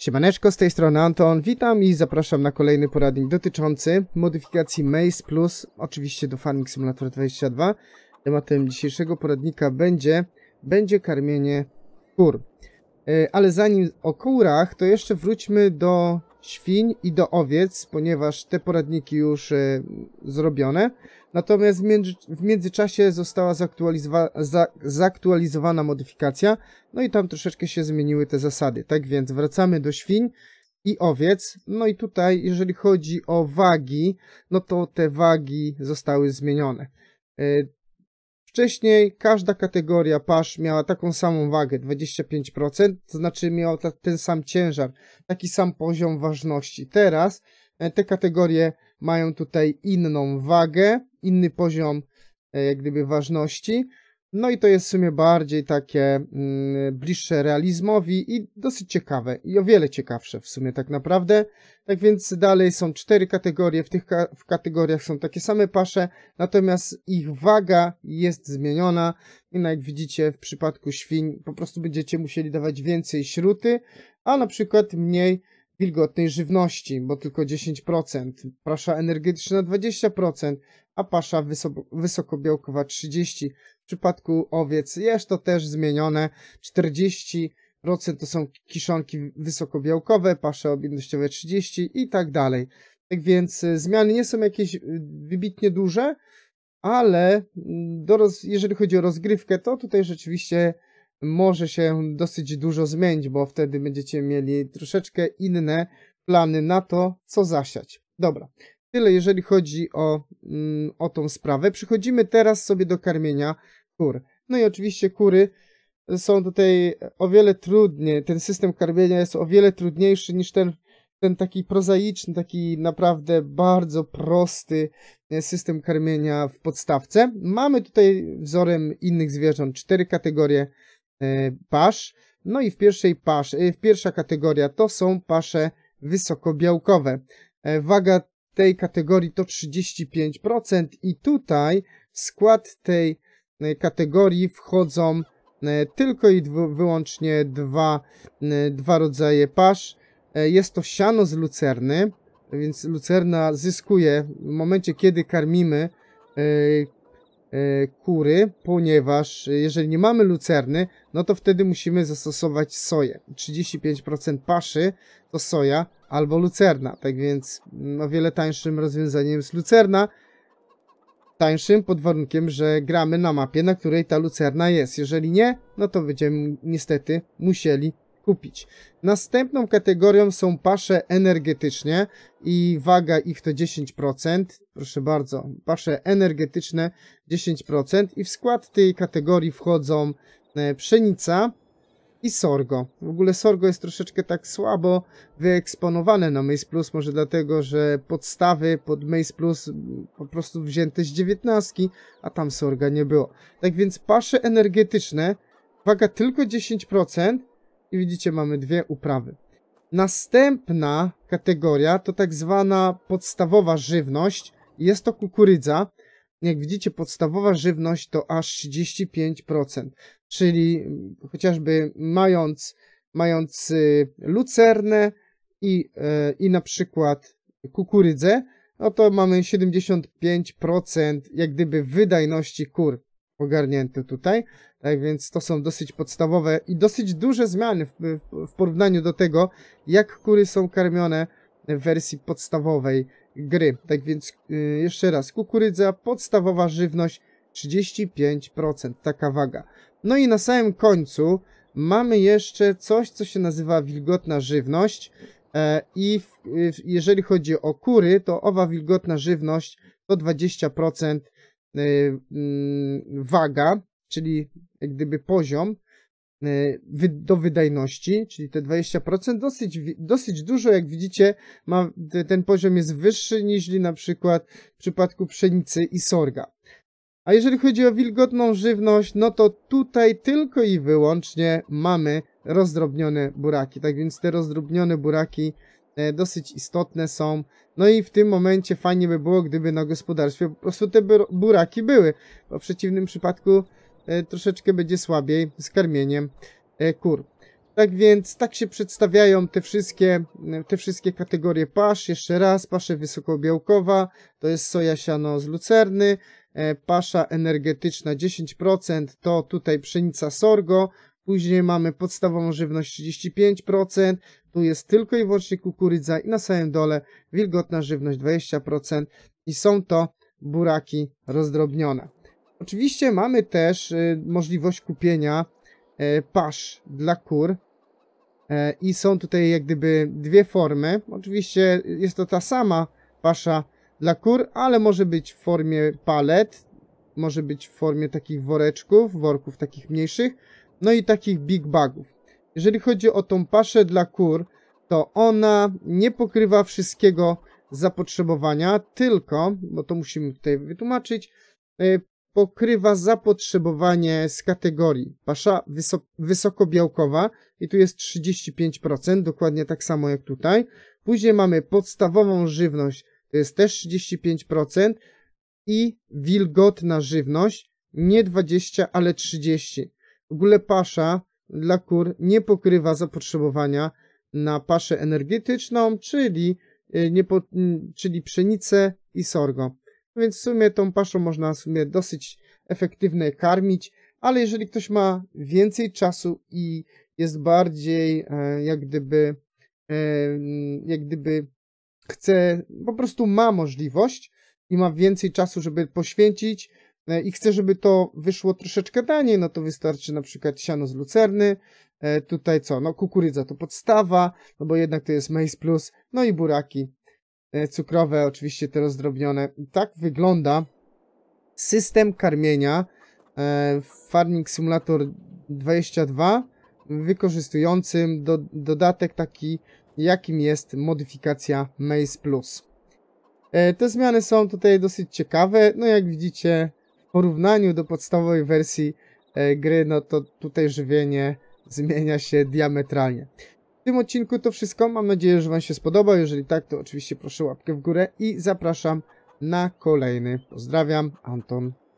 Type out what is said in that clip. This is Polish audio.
Siemaneczko, z tej strony Anton, witam i zapraszam na kolejny poradnik dotyczący modyfikacji Maze Plus, oczywiście do Farming Simulator 22. Tematem dzisiejszego poradnika będzie, będzie karmienie kur. E, ale zanim o kurach, to jeszcze wróćmy do świń i do owiec, ponieważ te poradniki już y, zrobione. Natomiast w, między, w międzyczasie została zaktualizowa za, zaktualizowana modyfikacja, no i tam troszeczkę się zmieniły te zasady. Tak więc wracamy do świń i owiec. No i tutaj, jeżeli chodzi o wagi, no to te wagi zostały zmienione. Y, Wcześniej każda kategoria pasz miała taką samą wagę, 25%, to znaczy miała ta, ten sam ciężar, taki sam poziom ważności. Teraz e, te kategorie mają tutaj inną wagę, inny poziom e, jak gdyby ważności, no i to jest w sumie bardziej takie mm, bliższe realizmowi i dosyć ciekawe i o wiele ciekawsze w sumie tak naprawdę. Tak więc dalej są cztery kategorie, w tych ka w kategoriach są takie same pasze, natomiast ich waga jest zmieniona i no jak widzicie w przypadku świń po prostu będziecie musieli dawać więcej śruty, a na przykład mniej wilgotnej żywności, bo tylko 10%, pasza energetyczna 20%, a pasza wysoko, wysokobiałkowa 30% w przypadku owiec jest to też zmienione. 40% to są kiszonki wysokobiałkowe, pasze objętościowe 30 i tak dalej. Tak więc e, zmiany nie są jakieś e, wybitnie duże, ale mm, do roz, jeżeli chodzi o rozgrywkę, to tutaj rzeczywiście może się dosyć dużo zmienić, bo wtedy będziecie mieli troszeczkę inne plany na to, co zasiać. Dobra, tyle jeżeli chodzi o, mm, o tą sprawę. Przechodzimy teraz sobie do karmienia kur. No i oczywiście kury są tutaj o wiele trudniej, ten system karmienia jest o wiele trudniejszy niż ten, ten taki prozaiczny, taki naprawdę bardzo prosty e, system karmienia w podstawce. Mamy tutaj wzorem innych zwierząt cztery kategorie e, pasz. No i w pierwszej pasz e, w pierwsza kategoria to są pasze wysokobiałkowe. Waga tej kategorii to 35% i tutaj skład tej E, kategorii wchodzą e, tylko i wyłącznie dwa, e, dwa rodzaje pasz. Jest to siano z lucerny, więc lucerna zyskuje w momencie, kiedy karmimy kury, ponieważ jeżeli nie mamy lucerny, no to wtedy musimy zastosować soję. 35% paszy to soja albo lucerna, tak więc o no, wiele tańszym rozwiązaniem jest lucerna, tańszym pod warunkiem, że gramy na mapie, na której ta lucerna jest. Jeżeli nie, no to będziemy niestety musieli kupić. Następną kategorią są pasze energetyczne i waga ich to 10%. Proszę bardzo, pasze energetyczne 10% i w skład tej kategorii wchodzą e, pszenica, i Sorgo. W ogóle Sorgo jest troszeczkę tak słabo wyeksponowane na Maze Plus, może dlatego, że podstawy pod Maze Plus po prostu wzięte z dziewiętnastki, a tam Sorga nie było. Tak więc pasze energetyczne, waga tylko 10% i widzicie mamy dwie uprawy. Następna kategoria to tak zwana podstawowa żywność. Jest to kukurydza. Jak widzicie, podstawowa żywność to aż 35%, czyli mm, chociażby mając, mając y, lucernę i, y, i na przykład kukurydzę, no to mamy 75% jak gdyby wydajności kur ogarnięte tutaj. Tak więc to są dosyć podstawowe i dosyć duże zmiany w, w, w porównaniu do tego, jak kury są karmione w wersji podstawowej gry. Tak więc yy, jeszcze raz, kukurydza, podstawowa żywność 35%, taka waga. No i na samym końcu mamy jeszcze coś, co się nazywa wilgotna żywność. E, I y, w, jeżeli chodzi o kury, to owa wilgotna żywność to 20% y, mm, waga, czyli jak gdyby poziom. Y, do wydajności, czyli te 20%, dosyć, dosyć dużo, jak widzicie, ma, ten poziom jest wyższy niż na przykład w przypadku pszenicy i sorga. A jeżeli chodzi o wilgotną żywność, no to tutaj tylko i wyłącznie mamy rozdrobnione buraki, tak więc te rozdrobnione buraki e, dosyć istotne są. No i w tym momencie fajnie by było, gdyby na gospodarstwie po prostu te buraki były, bo w przeciwnym przypadku E, troszeczkę będzie słabiej z karmieniem e, kur. Tak więc tak się przedstawiają te wszystkie, te wszystkie kategorie pasz. Jeszcze raz, pasza wysokobiałkowa, to jest soja siano z lucerny, e, pasza energetyczna 10%, to tutaj pszenica sorgo, później mamy podstawową żywność 35%, tu jest tylko i wyłącznie kukurydza i na samym dole wilgotna żywność 20% i są to buraki rozdrobnione. Oczywiście mamy też y, możliwość kupienia e, pasz dla kur e, i są tutaj jak gdyby dwie formy. Oczywiście jest to ta sama pasza dla kur, ale może być w formie palet, może być w formie takich woreczków, worków takich mniejszych, no i takich big bagów. Jeżeli chodzi o tą paszę dla kur, to ona nie pokrywa wszystkiego zapotrzebowania, tylko, bo to musimy tutaj wytłumaczyć, e, pokrywa zapotrzebowanie z kategorii pasza wysok wysokobiałkowa i tu jest 35%, dokładnie tak samo jak tutaj. Później mamy podstawową żywność, to jest też 35% i wilgotna żywność, nie 20, ale 30. W ogóle pasza dla kur nie pokrywa zapotrzebowania na paszę energetyczną, czyli, y, nie po, czyli pszenicę i sorgo. Więc w sumie tą paszą można w sumie dosyć efektywnie karmić, ale jeżeli ktoś ma więcej czasu i jest bardziej e, jak gdyby e, jak gdyby chce, po prostu ma możliwość i ma więcej czasu, żeby poświęcić e, i chce, żeby to wyszło troszeczkę taniej, no to wystarczy na przykład siano z lucerny, tutaj co, no kukurydza to podstawa, no bo jednak to jest maize plus, no i buraki, E, cukrowe, oczywiście te rozdrobnione. Tak wygląda system karmienia e, Farming Simulator 22, wykorzystującym do, dodatek taki, jakim jest modyfikacja Maze Plus. E, te zmiany są tutaj dosyć ciekawe, no jak widzicie w porównaniu do podstawowej wersji gry, no to tutaj żywienie zmienia się diametralnie tym odcinku to wszystko. Mam nadzieję, że Wam się spodoba. Jeżeli tak, to oczywiście proszę łapkę w górę i zapraszam na kolejny. Pozdrawiam, Anton